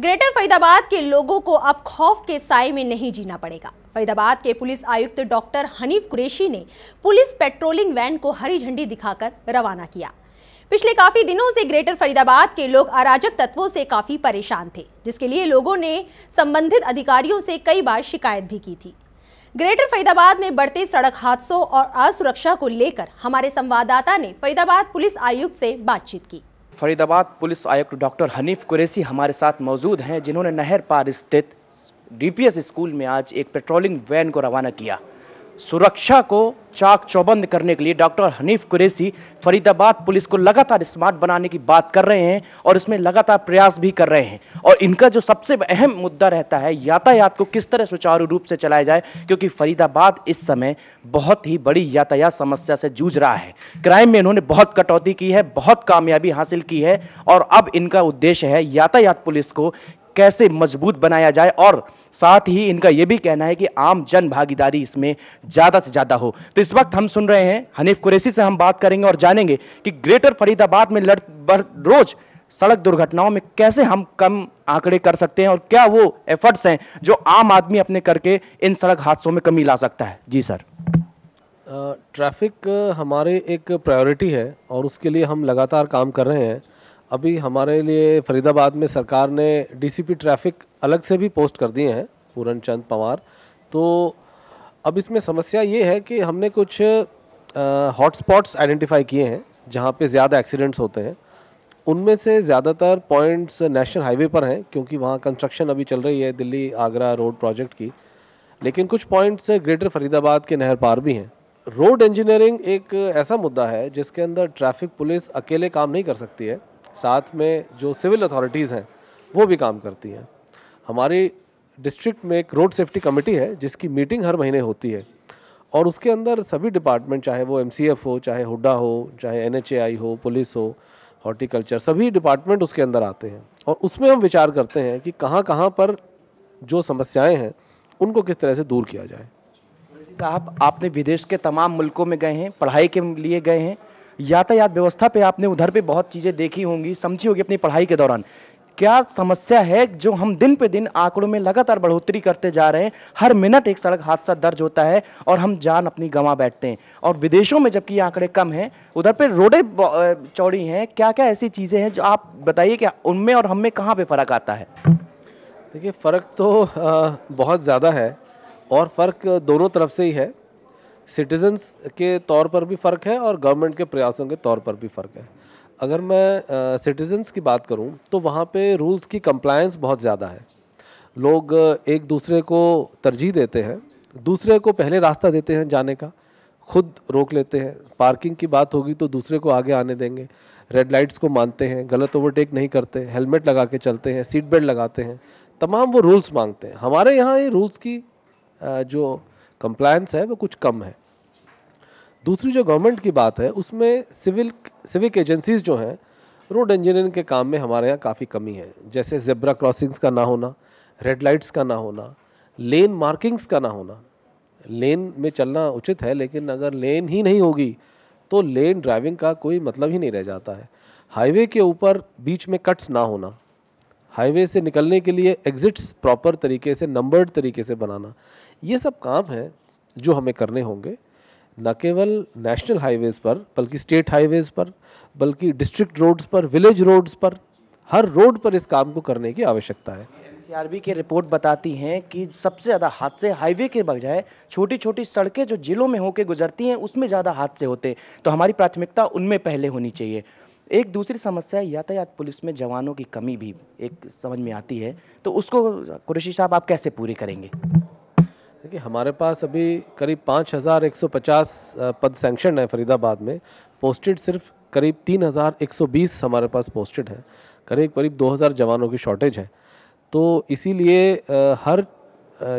greater Faridabad के लोगों को अब खौफ के साय में नहीं जीना पड़ेगा फरीदाबाद के पुलिस आयुक्त डॉक्टर हनीफ कुरेशी ने पुलिस पेट्रोलिंग वैन को हरी झंडी दिखाकर रवाना किया पिछले काफी दिनों से ग्रेटर फरीदाबाद के लोग अराजक तत्वों से काफी परेशान थे जिसके लिए लोगों ने संबंधित अधिकारियों से कई बार शिकायत भी की थी ग्रेटर फरीदाबाद में बढ़ते सड़क हादसों और असुरक्षा को लेकर हमारे संवाददाता ने फरीदाबाद पुलिस आयुक्त से बातचीत की फरीदाबाद पुलिस आयुक्त डॉक्टर हनीफ कुरैसी हमारे साथ मौजूद हैं जिन्होंने नहर पार स्थित डीपीएस स्कूल में आज एक पेट्रोलिंग वैन को रवाना किया सुरक्षा को चाक चौबंद करने के लिए डॉक्टर हनीफ कुरेशी फरीदाबाद पुलिस को लगातार स्मार्ट बनाने की बात कर रहे हैं और इसमें लगातार प्रयास भी कर रहे हैं और इनका जो सबसे अहम मुद्दा रहता है यातायात को किस तरह सुचारू रूप से चलाया जाए क्योंकि फरीदाबाद इस समय बहुत ही बड़ी यातायात समस्या से जूझ रहा है क्राइम में इन्होंने बहुत कटौती की है बहुत कामयाबी हासिल की है और अब इनका उद्देश्य है यातायात पुलिस को कैसे मजबूत बनाया जाए और साथ ही इनका यह भी कहना है कि आम जन भागीदारी इसमें ज़्यादा से ज़्यादा हो तो इस वक्त हम सुन रहे हैं हनीफ कुरैसी से हम बात करेंगे और जानेंगे कि ग्रेटर फरीदाबाद में लड़ रोज़ सड़क दुर्घटनाओं में कैसे हम कम आंकड़े कर सकते हैं और क्या वो एफर्ट्स हैं जो आम आदमी अपने करके इन सड़क हादसों में कमी ला सकता है जी सर ट्रैफिक हमारे एक प्रायोरिटी है और उसके लिए हम लगातार काम कर रहे हैं अभी हमारे लिए फरीदाबाद में सरकार ने डीसीपी ट्रैफिक अलग से भी पोस्ट कर दिए हैं पूरन चंद पंवार तो अब इसमें समस्या ये है कि हमने कुछ हॉटस्पॉट्स आइडेंटिफाई किए हैं जहाँ पे ज़्यादा एक्सीडेंट्स होते हैं उनमें से ज़्यादातर पॉइंट्स नेशनल हाईवे पर हैं क्योंकि वहाँ कंस्ट्रक्शन अभी चल रही है दिल्ली आगरा रोड प्रोजेक्ट की लेकिन कुछ पॉइंट्स ग्रेटर फरीदाबाद के नहर पार भी हैं रोड इंजीनियरिंग एक ऐसा मुद्दा है जिसके अंदर ट्रैफिक पुलिस अकेले काम नहीं कर सकती है साथ में जो सिविल अथॉरिटीज़ हैं वो भी काम करती हैं हमारी डिस्ट्रिक्ट में एक रोड सेफ्टी कमेटी है जिसकी मीटिंग हर महीने होती है और उसके अंदर सभी डिपार्टमेंट चाहे वो एम हो चाहे हुडा हो चाहे एन हो पुलिस हो हॉर्टिकल्चर सभी डिपार्टमेंट उसके अंदर आते हैं और उसमें हम विचार करते हैं कि कहाँ कहाँ पर जो समस्याएं हैं उनको किस तरह से दूर किया जाए साहब आपने विदेश के तमाम मुल्कों में गए हैं पढ़ाई के लिए गए हैं यातायात व्यवस्था पे आपने उधर पे बहुत चीज़ें देखी होंगी समझी होगी अपनी पढ़ाई के दौरान क्या समस्या है जो हम दिन पे दिन आंकड़ों में लगातार बढ़ोतरी करते जा रहे हैं हर मिनट एक सड़क हादसा दर्ज होता है और हम जान अपनी गंवा बैठते हैं और विदेशों में जबकि आंकड़े कम हैं उधर पे रोडें चौड़ी हैं क्या क्या ऐसी चीज़ें हैं जो आप बताइए कि उनमें और हमें कहाँ पर फ़र्क आता है देखिए फ़र्क तो बहुत ज़्यादा है और फ़र्क दोनों तरफ से ही है सिटीजन्स के तौर पर भी फ़र्क है और गवर्नमेंट के प्रयासों के तौर पर भी फ़र्क है अगर मैं सिटीजन्स की बात करूं तो वहाँ पे रूल्स की कंप्लायंस बहुत ज़्यादा है लोग एक दूसरे को तरजीह देते हैं दूसरे को पहले रास्ता देते हैं जाने का खुद रोक लेते हैं पार्किंग की बात होगी तो दूसरे को आगे आने देंगे रेड लाइट्स को मानते हैं गलत ओवरटेक नहीं करते हेलमेट लगा के चलते हैं सीट बेल्ट लगाते हैं तमाम वो रूल्स मांगते हैं हमारे यहाँ ये रूल्स की जो कंप्लायंस है वो कुछ कम है दूसरी जो गवर्नमेंट की बात है उसमें सिविल सिविक एजेंसीज जो हैं रोड इंजीनियरिंग के काम में हमारे यहाँ काफ़ी कमी है जैसे जेब्रा क्रॉसिंग्स का ना होना रेड लाइट्स का ना होना लेन मार्किंग्स का ना होना लेन में चलना उचित है लेकिन अगर लेन ही नहीं होगी तो लेन ड्राइविंग का कोई मतलब ही नहीं रह जाता है हाईवे के ऊपर बीच में कट्स ना होना हाईवे से निकलने के लिए एग्जिट्स प्रॉपर तरीके से नंबर्ड तरीके से बनाना ये सब काम हैं जो हमें करने होंगे न केवल नेशनल हाईवेज़ पर बल्कि स्टेट हाईवेज़ पर बल्कि डिस्ट्रिक्ट रोड्स पर विलेज रोड्स पर हर रोड पर इस काम को करने की आवश्यकता है सीआरबी की रिपोर्ट बताती हैं कि सबसे ज़्यादा हादसे हाईवे के बजाय छोटी छोटी सड़कें जो जिलों में होकर गुजरती हैं उसमें ज़्यादा हादसे होते हैं तो हमारी प्राथमिकता उनमें पहले होनी चाहिए एक दूसरी समस्या यातायात पुलिस में जवानों की कमी भी एक समझ में आती है तो उसको कुरेशी साहब आप कैसे पूरी करेंगे देखिए हमारे पास अभी करीब 5,150 पद सेंक्शन है फरीदाबाद में पोस्टेड सिर्फ करीब 3,120 हमारे पास पोस्टेड हैं करीब करीब 2,000 जवानों की शॉर्टेज है तो इसीलिए हर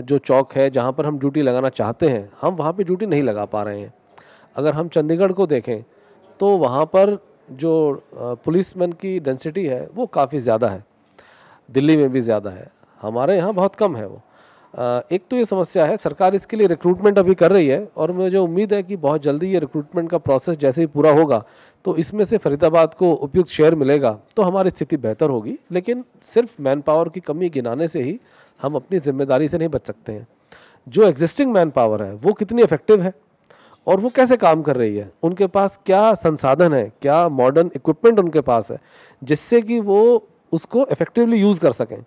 जो चौक है जहाँ पर हम ड्यूटी लगाना चाहते हैं हम वहाँ पे ड्यूटी नहीं लगा पा रहे हैं अगर हम चंडीगढ़ को देखें तो वहाँ पर जो पुलिसमैन की डेंसिटी है वो काफ़ी ज़्यादा है दिल्ली में भी ज़्यादा है हमारे यहाँ बहुत कम है वो एक तो ये समस्या है सरकार इसके लिए रिक्रूटमेंट अभी कर रही है और मुझे उम्मीद है कि बहुत जल्दी ये रिक्रूटमेंट का प्रोसेस जैसे ही पूरा होगा तो इसमें से फरीदाबाद को उपयुक्त शेयर मिलेगा तो हमारी स्थिति बेहतर होगी लेकिन सिर्फ मैन पावर की कमी गिनाने से ही हम अपनी जिम्मेदारी से नहीं बच सकते हैं जो एग्जिस्टिंग मैन पावर है वो कितनी इफेक्टिव है और वो कैसे काम कर रही है उनके पास क्या संसाधन है क्या मॉडर्न इक्विपमेंट उनके पास है जिससे कि वो उसको इफेक्टिवली यूज़ कर सकें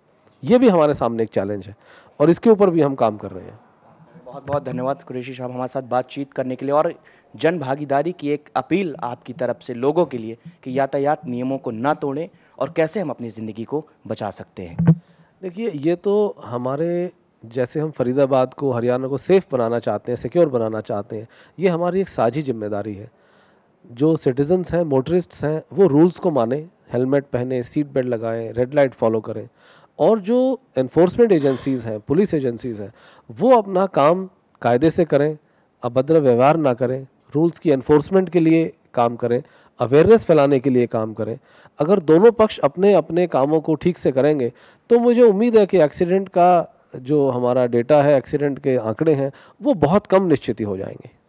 ये भी हमारे सामने एक चैलेंज है और इसके ऊपर भी हम काम कर रहे हैं बहुत बहुत धन्यवाद कुरेशी साहब हमारे साथ बातचीत करने के लिए और जन भागीदारी की एक अपील आपकी तरफ से लोगों के लिए कि यातायात नियमों को ना तोड़ें और कैसे हम अपनी ज़िंदगी को बचा सकते हैं देखिए ये तो हमारे जैसे हम फरीदाबाद को हरियाणा को सेफ़ बनाना चाहते हैं सिक्योर बनाना चाहते हैं ये हमारी एक साझी जिम्मेदारी है जो सिटीजन्स हैं मोटरिस्ट्स हैं वो रूल्स को माने हेलमेट पहने सीट बेल्ट लगाएं रेड लाइट फॉलो करें और जो इन्फोर्समेंट एजेंसीज़ हैं पुलिस एजेंसीज़ हैं वो अपना काम कायदे से करें अभद्र व्यवहार ना करें रूल्स की एनफोर्समेंट के लिए काम करें अवेयरनेस फैलाने के लिए काम करें अगर दोनों पक्ष अपने अपने कामों को ठीक से करेंगे तो मुझे उम्मीद है कि एक्सीडेंट का जो हमारा डेटा है एक्सीडेंट के आंकड़े हैं वो बहुत कम निश्चित ही हो जाएंगे